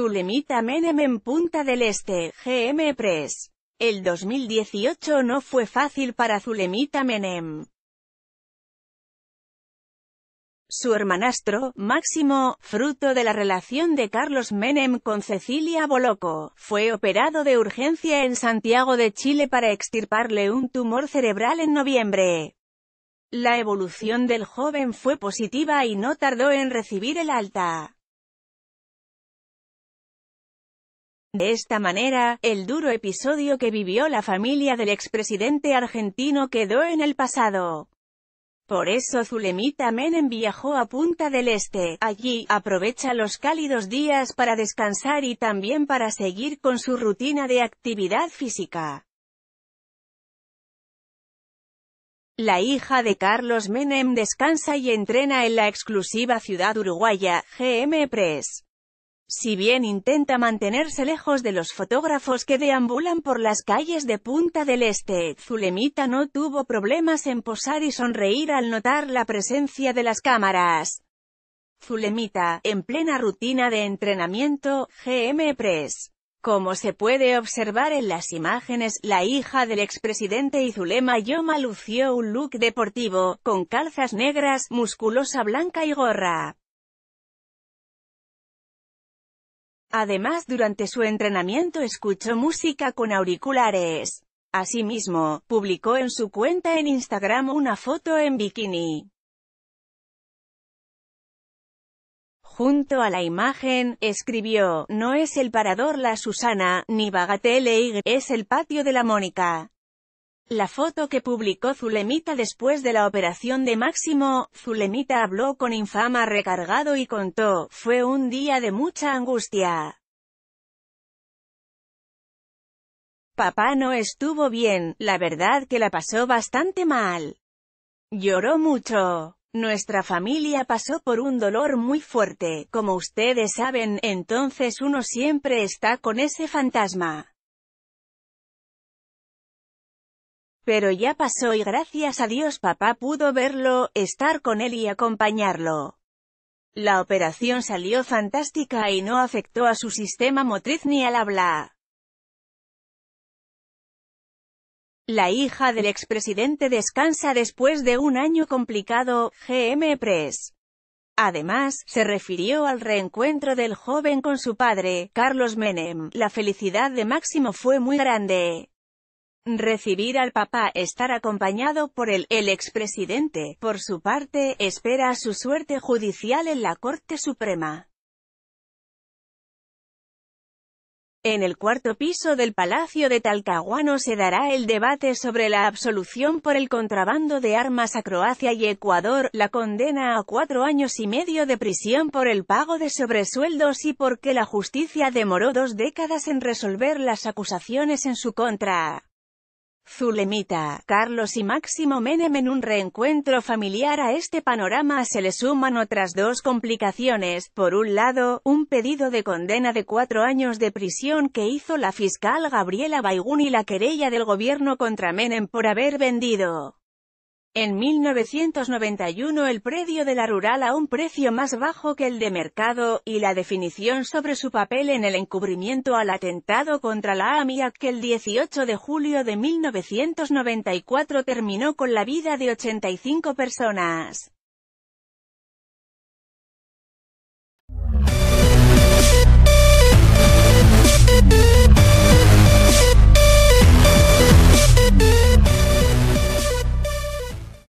Zulemita Menem en Punta del Este, GM Press. El 2018 no fue fácil para Zulemita Menem. Su hermanastro, Máximo, fruto de la relación de Carlos Menem con Cecilia Boloco, fue operado de urgencia en Santiago de Chile para extirparle un tumor cerebral en noviembre. La evolución del joven fue positiva y no tardó en recibir el alta. De esta manera, el duro episodio que vivió la familia del expresidente argentino quedó en el pasado. Por eso Zulemita Menem viajó a Punta del Este. Allí, aprovecha los cálidos días para descansar y también para seguir con su rutina de actividad física. La hija de Carlos Menem descansa y entrena en la exclusiva ciudad uruguaya, GM Press. Si bien intenta mantenerse lejos de los fotógrafos que deambulan por las calles de Punta del Este, Zulemita no tuvo problemas en posar y sonreír al notar la presencia de las cámaras. Zulemita, en plena rutina de entrenamiento, GM Press. Como se puede observar en las imágenes, la hija del expresidente Izulema Yoma lució un look deportivo, con calzas negras, musculosa blanca y gorra. Además durante su entrenamiento escuchó música con auriculares. Asimismo, publicó en su cuenta en Instagram una foto en bikini. Junto a la imagen, escribió, no es el parador la Susana, ni Bagatelle es el patio de la Mónica. La foto que publicó Zulemita después de la operación de Máximo, Zulemita habló con infama recargado y contó, fue un día de mucha angustia. Papá no estuvo bien, la verdad que la pasó bastante mal. Lloró mucho. Nuestra familia pasó por un dolor muy fuerte, como ustedes saben, entonces uno siempre está con ese fantasma. Pero ya pasó y gracias a Dios papá pudo verlo, estar con él y acompañarlo. La operación salió fantástica y no afectó a su sistema motriz ni al habla. La hija del expresidente descansa después de un año complicado, GM Press. Además, se refirió al reencuentro del joven con su padre, Carlos Menem. La felicidad de Máximo fue muy grande. Recibir al papá, estar acompañado por el, el expresidente, por su parte, espera su suerte judicial en la Corte Suprema. En el cuarto piso del Palacio de Talcahuano se dará el debate sobre la absolución por el contrabando de armas a Croacia y Ecuador, la condena a cuatro años y medio de prisión por el pago de sobresueldos y porque la justicia demoró dos décadas en resolver las acusaciones en su contra. Zulemita, Carlos y Máximo Menem en un reencuentro familiar a este panorama se le suman otras dos complicaciones, por un lado, un pedido de condena de cuatro años de prisión que hizo la fiscal Gabriela Baigún y la querella del gobierno contra Menem por haber vendido en 1991 el predio de la rural a un precio más bajo que el de mercado, y la definición sobre su papel en el encubrimiento al atentado contra la AMIA que el 18 de julio de 1994 terminó con la vida de 85 personas.